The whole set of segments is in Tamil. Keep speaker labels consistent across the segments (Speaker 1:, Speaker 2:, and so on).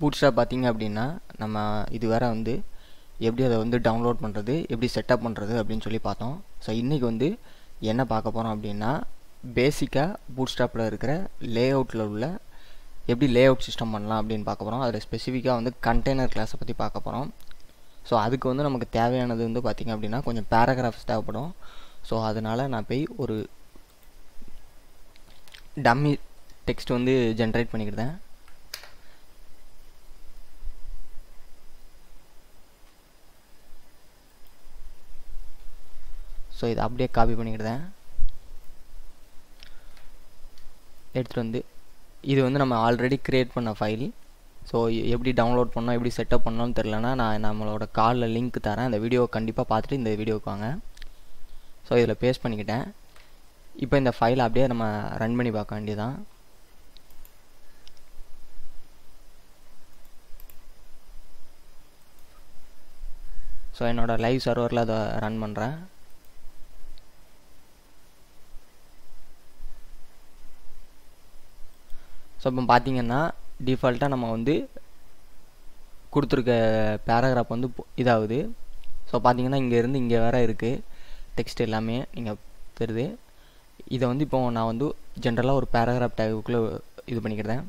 Speaker 1: பூட்ஸ்டாப் பார்த்தீங்க அப்படின்னா நம்ம இது வேறு வந்து எப்படி அதை வந்து டவுன்லோட் பண்ணுறது எப்படி செட்டப் பண்ணுறது அப்படின்னு சொல்லி பார்த்தோம் ஸோ இன்றைக்கி வந்து என்ன பார்க்க போகிறோம் அப்படின்னா பேசிக்காக பூட்ஸ்டாப்பில் இருக்கிற லே அவுட்டில் உள்ள எப்படி லே அவுட் சிஸ்டம் பண்ணலாம் அப்படின்னு பார்க்க போகிறோம் அதில் ஸ்பெசிஃபிக்காக வந்து கண்டெய்னர் கிளாஸை பற்றி பார்க்க போகிறோம் ஸோ அதுக்கு வந்து நமக்கு தேவையானது வந்து பார்த்திங்க அப்படின்னா கொஞ்சம் பேராகிராஃப்ஸ் தேவைப்படும் ஸோ அதனால் நான் போய் ஒரு டம்மி டெக்ஸ்ட் வந்து ஜென்ரேட் பண்ணிக்கிட்டேன் ஸோ இதை அப்படியே காப்பி பண்ணிக்கிட்டேன் எடுத்துகிட்டு வந்து இது வந்து நம்ம ஆல்ரெடி க்ரியேட் பண்ண ஃபைல் ஸோ எப்படி டவுன்லோட் பண்ணோம் எப்படி செட்டப் பண்ணோம்னு தெரிலனா நான் நம்மளோட காலில் லிங்க் தரேன் அந்த வீடியோவை கண்டிப்பாக பார்த்துட்டு இந்த வீடியோவுக்கு வாங்க ஸோ இதில் பேஸ்ட் பண்ணிக்கிட்டேன் இப்போ இந்த ஃபைலை அப்படியே நம்ம ரன் பண்ணி பார்க்க வேண்டியதான் ஸோ என்னோடய லைவ் சர்வரில் அதை ரன் பண்ணுறேன் ஸோ இப்போ பார்த்தீங்கன்னா டிஃபால்ட்டாக நம்ம வந்து கொடுத்துருக்க பேராகிராஃப் வந்து இதாகுது ஸோ பார்த்தீங்கன்னா இங்கேருந்து இங்கே வேறு இருக்குது டெக்ஸ்ட் எல்லாமே நீங்கள் தெரியுது இதை வந்து இப்போ நான் வந்து ஜென்ரலாக ஒரு பேராகிராஃப் டைப்புக்குள்ளே இது பண்ணிக்கிறேன்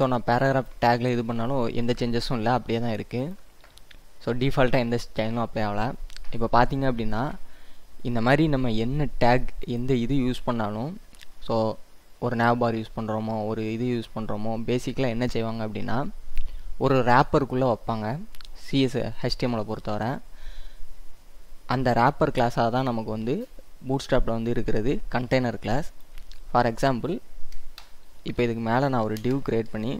Speaker 1: ஸோ நான் பேராகிராஃப் டேக்கில் இது பண்ணாலும் எந்த சேஞ்சஸும் இல்லை அப்படியே தான் இருக்குது ஸோ டிஃபால்ட்டாக எந்த ஸ்டைலும் அப்ளை ஆகலை இப்போ பார்த்தீங்க அப்படின்னா இந்த மாதிரி நம்ம என்ன டேக் எந்த இது யூஸ் பண்ணாலும் ஸோ ஒரு நேபார் யூஸ் பண்ணுறோமோ ஒரு இது யூஸ் பண்ணுறோமோ பேசிக்கலாக என்ன செய்வாங்க அப்படின்னா ஒரு ரேப்பருக்குள்ளே வைப்பாங்க சிஎஸ் ஹெச்டிஎம்மில் பொறுத்தவரை அந்த ரேப்பர் கிளாஸாக தான் நமக்கு வந்து பூட் ஸ்டாப்பில் வந்து இருக்கிறது கண்டெய்னர் கிளாஸ் ஃபார் எக்ஸாம்பிள் இப்போ இதுக்கு மேலே நான் ஒரு டியூ கிரியேட் பண்ணி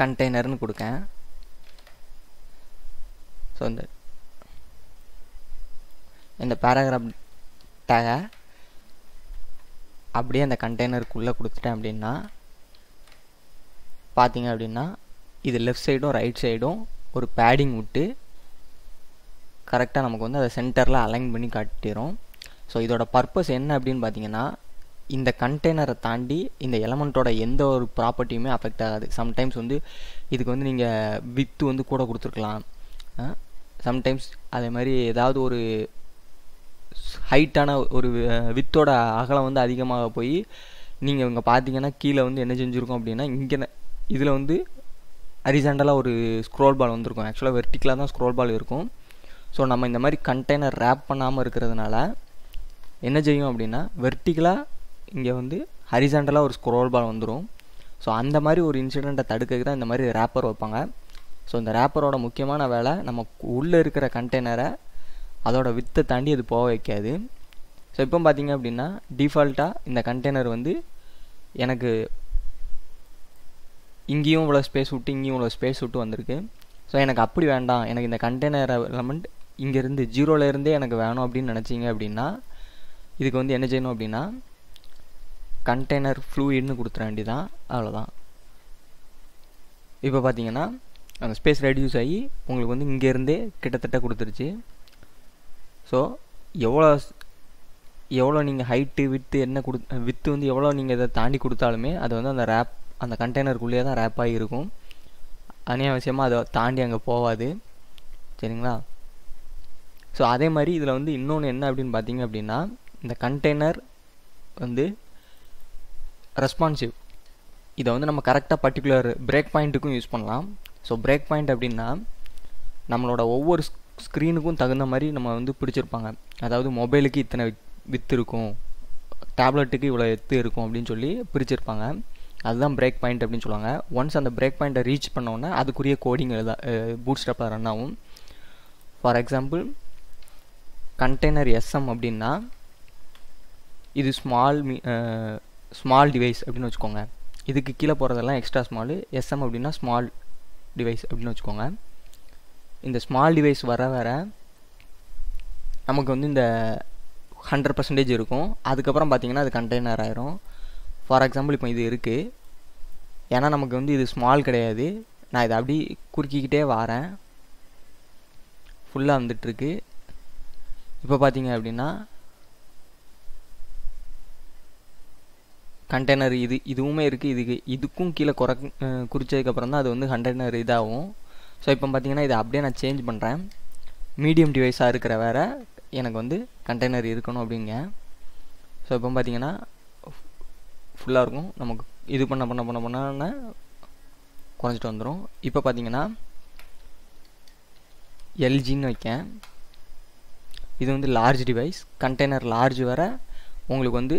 Speaker 1: கண்டெய்னர்னு கொடுக்கேன் ஸோ இந்த இந்த பேராகிராஃப் டேகை அப்படியே அந்த கண்டெய்னருக்குள்ளே கொடுத்துட்டேன் அப்படின்னா பார்த்தீங்க அப்படின்னா இது லெஃப்ட் சைடும் ரைட் சைடும் ஒரு பேடிங் விட்டு கரெக்டாக நமக்கு வந்து அதை சென்டரில் அலைன் பண்ணி காட்டிடும் ஸோ இதோட பர்பஸ் என்ன அப்படின்னு பார்த்தீங்கன்னா இந்த கண்டெய்னரை தாண்டி இந்த எலமெண்ட்டோட எந்த ஒரு ப்ராப்பர்ட்டியுமே அஃபெக்ட் ஆகாது சம்டைம்ஸ் வந்து இதுக்கு வந்து நீங்கள் வித்து வந்து கூட கொடுத்துருக்கலாம் சம்டைம்ஸ் அதே மாதிரி ஏதாவது ஒரு ஹைட்டான ஒரு வித்தோட அகலம் வந்து அதிகமாக போய் நீங்கள் இங்கே பார்த்தீங்கன்னா கீழே வந்து என்ன செஞ்சுருக்கோம் அப்படின்னா இங்கே இதில் வந்து ஹரிசாண்டலாக ஒரு ஸ்க்ரோல் பால் வந்திருக்கும் ஆக்சுவலாக வெர்டிக்கலாக தான் ஸ்க்ரோல் பால் இருக்கும் ஸோ நம்ம இந்த மாதிரி கண்டெய்னர் ரேப் பண்ணாமல் இருக்கிறதுனால என்ன செய்யும் அப்படின்னா வெர்டிக்கலாக இங்கே வந்து ஹரிசண்டலாக ஒரு ஸ்க்ரோல் பால் வந்துடும் ஸோ அந்த மாதிரி ஒரு இன்சிடெண்ட்டை தடுக்கிறது தான் இந்த மாதிரி ரேப்பர் வைப்பாங்க ஸோ இந்த ரேப்பரோட முக்கியமான வேலை நம்ம உள்ளே இருக்கிற கண்டெய்னரை அதோட வித்தை தாண்டி அது போக வைக்காது ஸோ இப்போ பார்த்தீங்க அப்படின்னா டிஃபால்ட்டாக இந்த கண்டெய்னர் வந்து எனக்கு இங்கேயும் இவ்வளோ ஸ்பேஸ் விட்டு இங்கேயும் இவ்வளோ ஸ்பேஸ் விட்டு வந்திருக்கு ஸோ எனக்கு அப்படி வேண்டாம் எனக்கு இந்த கண்டெய்னர் எலமெண்ட் இங்கேருந்து ஜீரோலேருந்தே எனக்கு வேணும் அப்படின்னு நினச்சிங்க அப்படின்னா இதுக்கு வந்து என்ன செய்யணும் அப்படின்னா கண்டெய்னர் ஃப்ளூயிட்னு கொடுத்துட தான் அவ்வளோதான் இப்போ பார்த்தீங்கன்னா அந்த ஸ்பேஸ் ரெடியூஸ் ஆகி உங்களுக்கு வந்து இங்கேருந்தே கிட்டத்தட்ட கொடுத்துருச்சு ஸோ எவ்வளோ எவ்வளோ நீங்கள் ஹைட்டு வித்து என்ன கொடு வித்து வந்து எவ்வளோ நீங்கள் இதை தாண்டி கொடுத்தாலுமே அது வந்து அந்த ரேப் அந்த கண்டெய்னருக்குள்ளேயே தான் ரேப் ஆகியிருக்கும் அநியாவசியமாக அதை தாண்டி அங்கே போகாது சரிங்களா ஸோ அதே மாதிரி இதில் வந்து இன்னொன்று என்ன அப்படின்னு பார்த்திங்க அப்படின்னா இந்த கண்டெய்னர் வந்து ரெஸ்பான்சிவ் இதை வந்து நம்ம கரெக்டாக பர்டிகுலர் பிரேக் பாயிண்ட்டுக்கும் யூஸ் பண்ணலாம் ஸோ பிரேக் பாயிண்ட் அப்படின்னா நம்மளோட ஒவ்வொரு ஸ்க்ரீனுக்கும் தகுந்த மாதிரி நம்ம வந்து பிடிச்சிருப்பாங்க அதாவது மொபைலுக்கு இத்தனை வித் இருக்கும் டேப்லெட்டுக்கு இவ்வளோ எத்து இருக்கும் அப்படின்னு சொல்லி பிரிச்சிருப்பாங்க அதுதான் பிரேக் பாயிண்ட் அப்படின்னு சொல்லுவாங்க ஒன்ஸ் அந்த பிரேக் பாயிண்ட்டை ரீச் பண்ணோன்னே அதுக்குரிய கோடிங் எழுத பூட் ஸ்டாப்பில் ரன் ஆகும் ஃபார் எக்ஸாம்பிள் கண்டெய்னர் எஸ்எம் அப்படின்னா இது ஸ்மால் மீ ஸ்மால் டிவைஸ் அப்படின்னு வச்சுக்கோங்க இதுக்கு கீழே போகிறதெல்லாம் எக்ஸ்ட்ரா ஸ்மால் எஸ்எம் அப்படின்னா ஸ்மால் டிவைஸ் அப்படின்னு வச்சுக்கோங்க இந்த ஸ்மால் டிவைஸ் வர வர நமக்கு வந்து இந்த ஹண்ட்ரட் பர்சன்டேஜ் இருக்கும் அதுக்கப்புறம் பார்த்திங்கன்னா அது கண்டெய்னர் ஆயிரும் ஃபார் எக்ஸாம்பிள் இப்போ இது இருக்குது ஏன்னா நமக்கு வந்து இது ஸ்மால் கிடையாது நான் இதை அப்படி குறுக்கிக்கிட்டே வரேன் ஃபுல்லாக வந்துட்டுருக்கு இப்போ பார்த்தீங்க அப்படின்னா கண்டெய்னர் இது இதுவுமே இருக்குது இதுக்கு இதுக்கும் கீழே குறை குறிச்சதுக்கப்புறம் தான் அது வந்து கண்டெய்னர் இதாகும் ஸோ இப்போ பார்த்தீங்கன்னா இதை அப்படியே நான் சேஞ்ச் பண்ணுறேன் மீடியம் டிவைஸாக இருக்கிற வேறு எனக்கு வந்து கண்டெய்னர் இருக்கணும் அப்படிங்க ஸோ இப்போ பார்த்தீங்கன்னா ஃபுல்லாக இருக்கும் நமக்கு இது பண்ண பண்ண பண்ண பண்ண குறைஞ்சிட்டு வந்துடும் இப்போ பார்த்தீங்கன்னா எல்ஜின்னு வைக்கேன் இது வந்து லார்ஜ் டிவைஸ் கண்டெய்னர் லார்ஜ் வர உங்களுக்கு வந்து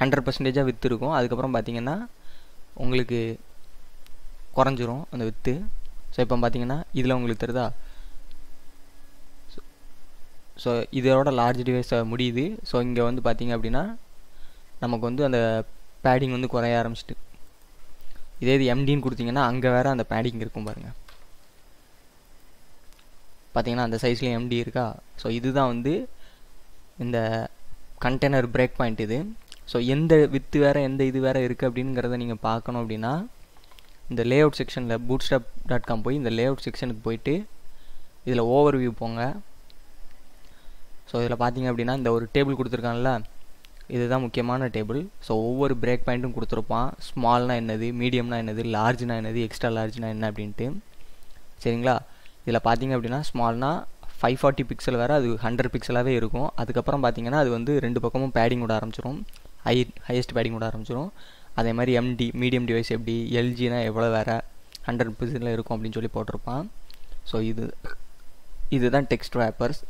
Speaker 1: ஹண்ட்ரட் பர்சன்டேஜாக வித்து இருக்கும் அதுக்கப்புறம் பார்த்தீங்கன்னா உங்களுக்கு குறைஞ்சிரும் அந்த வித்து ஸோ இப்போ பார்த்தீங்கன்னா இதில் உங்களுக்கு தெரியுதா ஸோ இதோட லார்ஜ் டிவைஸை முடியுது ஸோ இங்கே வந்து பார்த்தீங்க அப்படின்னா நமக்கு வந்து அந்த பேடிங் வந்து குறைய ஆரம்பிச்சிட்டு இதே இது எம்டின்னு கொடுத்தீங்கன்னா அங்கே வேறு அந்த பேடிங் இருக்கும் பாருங்கள் பார்த்தீங்கன்னா அந்த சைஸ்லேயும் எம்டி இருக்கா ஸோ இதுதான் வந்து இந்த கண்டெய்னர் பிரேக் பாயிண்ட் இது ஸோ எந்த வித்து வேறு எந்த இது வேறு இருக்குது அப்படிங்கிறத நீங்கள் பார்க்கணும் அப்படின்னா இந்த லே அவுட் செக்ஷனில் பூட் ஸ்டாப் டாட் காம் போய் இந்த லே அவுட் செக்ஷனுக்கு போயிட்டு இதில் ஓவர் வியூ போங்க ஸோ இதில் பார்த்தீங்க அப்படின்னா இந்த ஒரு டேபிள் கொடுத்துருக்காங்கல்ல இதுதான் முக்கியமான டேபிள் ஸோ ஒவ்வொரு பிரேக் பாயிண்ட்டும் கொடுத்துருப்பான் ஸ்மால்னா என்னது மீடியம்னா என்னது லார்ஜ்னா என்னது எக்ஸ்ட்ரா லார்ஜ்னா என்ன அப்படின்ட்டு சரிங்களா இதில் பார்த்தீங்க அப்படின்னா ஸ்மால்னா ஃபைவ் ஃபார்ட்டி பிக்சல் வேறு அது ஹண்ட்ரட் பிக்சலாகவே இருக்கும் அதுக்கப்புறம் பார்த்தீங்கன்னா அது வந்து ரெண்டு பக்கமும் பேடிங் விட ஆரம்பிச்சிடும் ஹை ஹையஸ்ட் பேடிங் விட ஆரம்பிச்சிடும் அதே மாதிரி எம்டி மீடியம் டிவைஸ் எப்படி எல்ஜினா எவ்வளோ வேறு ஹண்ட்ரட் பிக்சலில் இருக்கும் அப்படின்னு சொல்லி போட்டிருப்பான் ஸோ இது இதுதான் text wrappers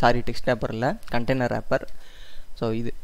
Speaker 1: sorry text wrapper இல்லை கண்டெய்னர் ரேப்பர் ஸோ இது